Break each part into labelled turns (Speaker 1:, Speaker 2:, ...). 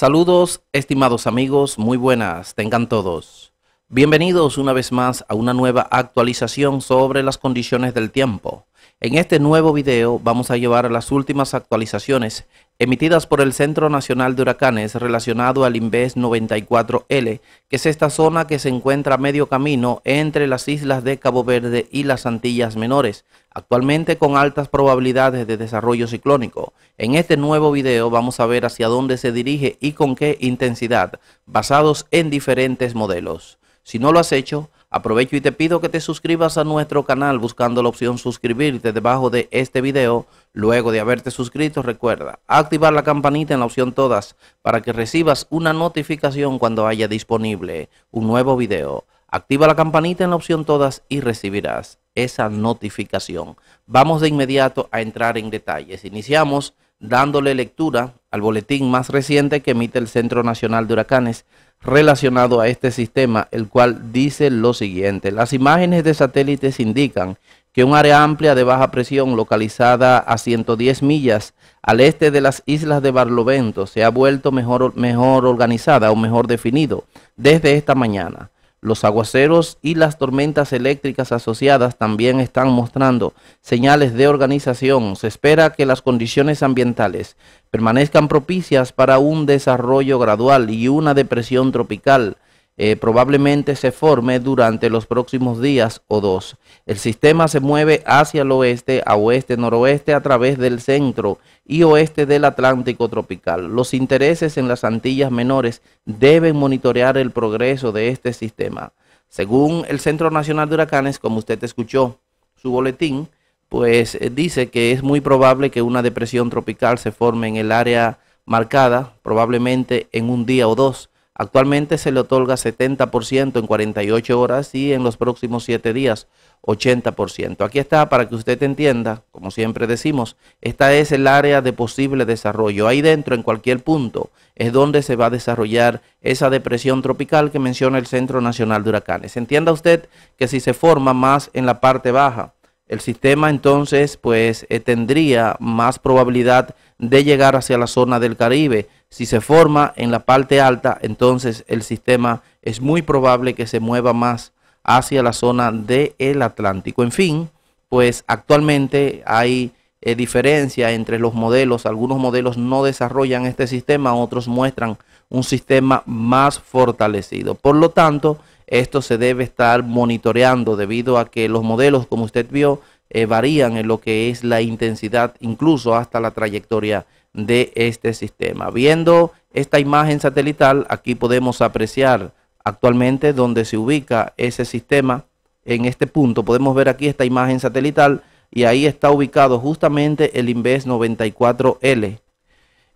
Speaker 1: Saludos, estimados amigos, muy buenas, tengan todos. Bienvenidos una vez más a una nueva actualización sobre las condiciones del tiempo en este nuevo video vamos a llevar las últimas actualizaciones emitidas por el Centro Nacional de Huracanes relacionado al INVES 94L, que es esta zona que se encuentra a medio camino entre las islas de Cabo Verde y las Antillas Menores, actualmente con altas probabilidades de desarrollo ciclónico. En este nuevo video vamos a ver hacia dónde se dirige y con qué intensidad, basados en diferentes modelos. Si no lo has hecho, Aprovecho y te pido que te suscribas a nuestro canal buscando la opción suscribirte debajo de este video. Luego de haberte suscrito, recuerda activar la campanita en la opción todas para que recibas una notificación cuando haya disponible un nuevo video. Activa la campanita en la opción todas y recibirás esa notificación. Vamos de inmediato a entrar en detalles. Iniciamos dándole lectura al boletín más reciente que emite el Centro Nacional de Huracanes relacionado a este sistema, el cual dice lo siguiente. Las imágenes de satélites indican que un área amplia de baja presión localizada a 110 millas al este de las islas de Barlovento se ha vuelto mejor, mejor organizada o mejor definido desde esta mañana. Los aguaceros y las tormentas eléctricas asociadas también están mostrando señales de organización. Se espera que las condiciones ambientales permanezcan propicias para un desarrollo gradual y una depresión tropical eh, probablemente se forme durante los próximos días o dos. El sistema se mueve hacia el oeste, a oeste, noroeste a través del centro y oeste del Atlántico tropical. Los intereses en las Antillas Menores deben monitorear el progreso de este sistema. Según el Centro Nacional de Huracanes, como usted escuchó su boletín, pues eh, dice que es muy probable que una depresión tropical se forme en el área marcada, probablemente en un día o dos. Actualmente se le otorga 70% en 48 horas y en los próximos 7 días 80%. Aquí está para que usted entienda, como siempre decimos, esta es el área de posible desarrollo. Ahí dentro, en cualquier punto, es donde se va a desarrollar esa depresión tropical que menciona el Centro Nacional de Huracanes. Entienda usted que si se forma más en la parte baja, el sistema entonces pues eh, tendría más probabilidad de llegar hacia la zona del Caribe. Si se forma en la parte alta, entonces el sistema es muy probable que se mueva más hacia la zona del Atlántico. En fin, pues actualmente hay eh, diferencia entre los modelos. Algunos modelos no desarrollan este sistema, otros muestran un sistema más fortalecido. Por lo tanto, esto se debe estar monitoreando debido a que los modelos, como usted vio, eh, varían en lo que es la intensidad, incluso hasta la trayectoria de este sistema. Viendo esta imagen satelital, aquí podemos apreciar actualmente donde se ubica ese sistema en este punto. Podemos ver aquí esta imagen satelital y ahí está ubicado justamente el Inves 94L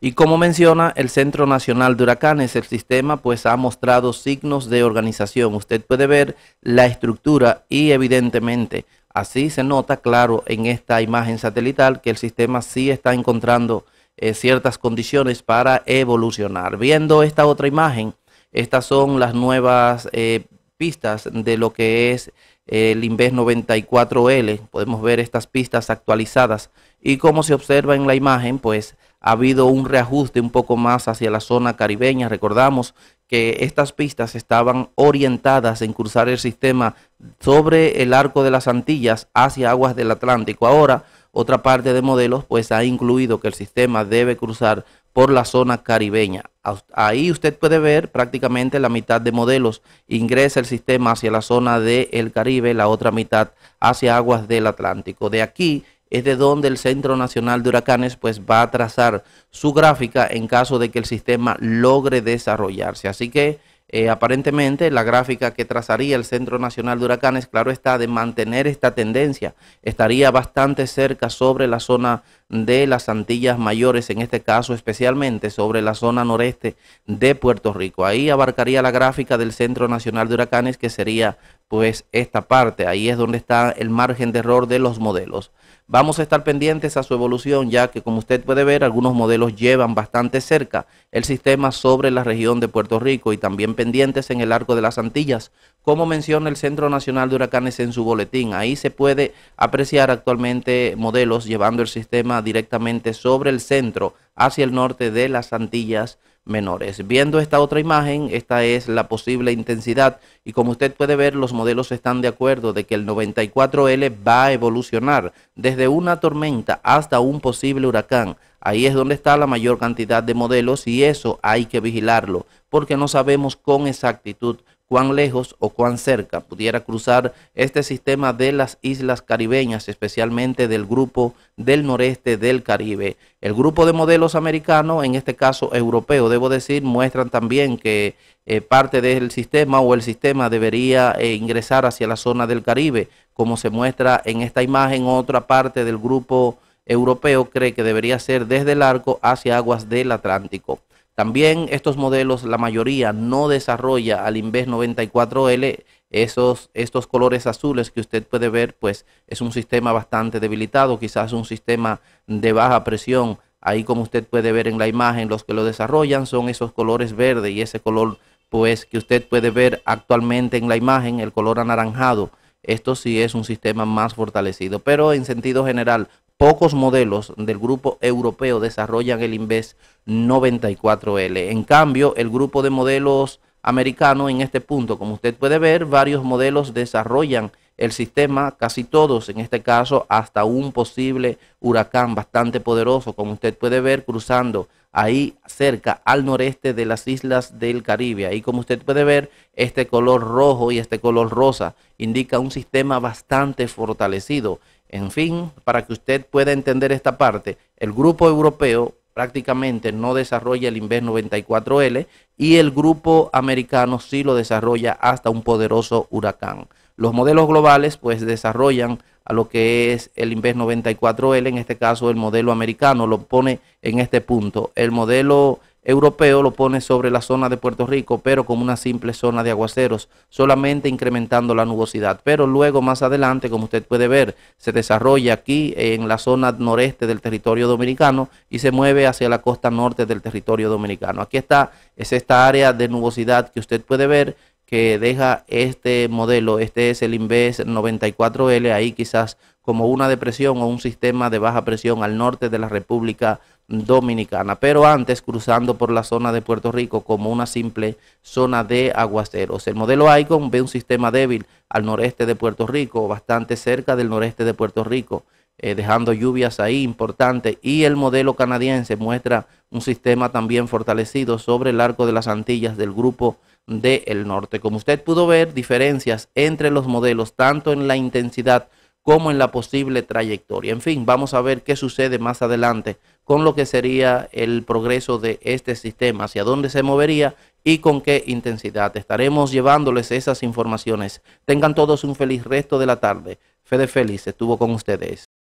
Speaker 1: y como menciona el Centro Nacional de Huracanes, el sistema pues ha mostrado signos de organización. Usted puede ver la estructura y evidentemente así se nota claro en esta imagen satelital que el sistema sí está encontrando eh, ciertas condiciones para evolucionar. Viendo esta otra imagen, estas son las nuevas eh, pistas de lo que es eh, el Inves 94L. Podemos ver estas pistas actualizadas y como se observa en la imagen pues ha habido un reajuste un poco más hacia la zona caribeña. Recordamos que estas pistas estaban orientadas en cruzar el sistema sobre el arco de las Antillas hacia aguas del Atlántico. Ahora, otra parte de modelos pues ha incluido que el sistema debe cruzar por la zona caribeña. Ahí usted puede ver prácticamente la mitad de modelos ingresa el sistema hacia la zona del el Caribe, la otra mitad hacia aguas del Atlántico. De aquí es de donde el Centro Nacional de Huracanes pues va a trazar su gráfica en caso de que el sistema logre desarrollarse. Así que eh, aparentemente la gráfica que trazaría el Centro Nacional de Huracanes, claro está, de mantener esta tendencia, estaría bastante cerca sobre la zona de las Antillas Mayores, en este caso especialmente sobre la zona noreste de Puerto Rico. Ahí abarcaría la gráfica del Centro Nacional de Huracanes, que sería pues esta parte, ahí es donde está el margen de error de los modelos. Vamos a estar pendientes a su evolución, ya que como usted puede ver, algunos modelos llevan bastante cerca el sistema sobre la región de Puerto Rico y también pendientes en el arco de las Antillas, como menciona el Centro Nacional de Huracanes en su boletín. Ahí se puede apreciar actualmente modelos llevando el sistema directamente sobre el centro hacia el norte de las Antillas menores. Viendo esta otra imagen, esta es la posible intensidad y como usted puede ver, los modelos están de acuerdo de que el 94L va a evolucionar desde una tormenta hasta un posible huracán. Ahí es donde está la mayor cantidad de modelos y eso hay que vigilarlo porque no sabemos con exactitud cuán lejos o cuán cerca pudiera cruzar este sistema de las islas caribeñas, especialmente del grupo del noreste del Caribe. El grupo de modelos americanos, en este caso europeo, debo decir, muestran también que eh, parte del sistema o el sistema debería eh, ingresar hacia la zona del Caribe, como se muestra en esta imagen, otra parte del grupo europeo cree que debería ser desde el arco hacia aguas del Atlántico. También estos modelos, la mayoría no desarrolla al Inves 94L esos, estos colores azules que usted puede ver, pues es un sistema bastante debilitado, quizás un sistema de baja presión. Ahí como usted puede ver en la imagen, los que lo desarrollan son esos colores verde y ese color pues que usted puede ver actualmente en la imagen, el color anaranjado. Esto sí es un sistema más fortalecido, pero en sentido general, pocos modelos del grupo europeo desarrollan el Inves 94L. En cambio, el grupo de modelos americanos en este punto, como usted puede ver, varios modelos desarrollan el sistema, casi todos, en este caso hasta un posible huracán bastante poderoso, como usted puede ver cruzando ahí cerca al noreste de las islas del Caribe. Ahí como usted puede ver, este color rojo y este color rosa indica un sistema bastante fortalecido. En fin, para que usted pueda entender esta parte, el grupo europeo prácticamente no desarrolla el Inver 94L y el grupo americano sí lo desarrolla hasta un poderoso huracán. Los modelos globales pues desarrollan a lo que es el INVES 94L, en este caso el modelo americano lo pone en este punto. El modelo europeo lo pone sobre la zona de Puerto Rico, pero como una simple zona de aguaceros, solamente incrementando la nubosidad. Pero luego, más adelante, como usted puede ver, se desarrolla aquí en la zona noreste del territorio dominicano y se mueve hacia la costa norte del territorio dominicano. Aquí está, es esta área de nubosidad que usted puede ver que deja este modelo, este es el Inves 94L, ahí quizás como una depresión o un sistema de baja presión al norte de la República Dominicana, pero antes cruzando por la zona de Puerto Rico como una simple zona de aguaceros. El modelo Icon ve un sistema débil al noreste de Puerto Rico, bastante cerca del noreste de Puerto Rico, eh, dejando lluvias ahí importantes, y el modelo canadiense muestra un sistema también fortalecido sobre el arco de las Antillas del grupo del norte. Como usted pudo ver, diferencias entre los modelos, tanto en la intensidad como en la posible trayectoria. En fin, vamos a ver qué sucede más adelante con lo que sería el progreso de este sistema, hacia dónde se movería y con qué intensidad. Estaremos llevándoles esas informaciones. Tengan todos un feliz resto de la tarde. Fede feliz estuvo con ustedes.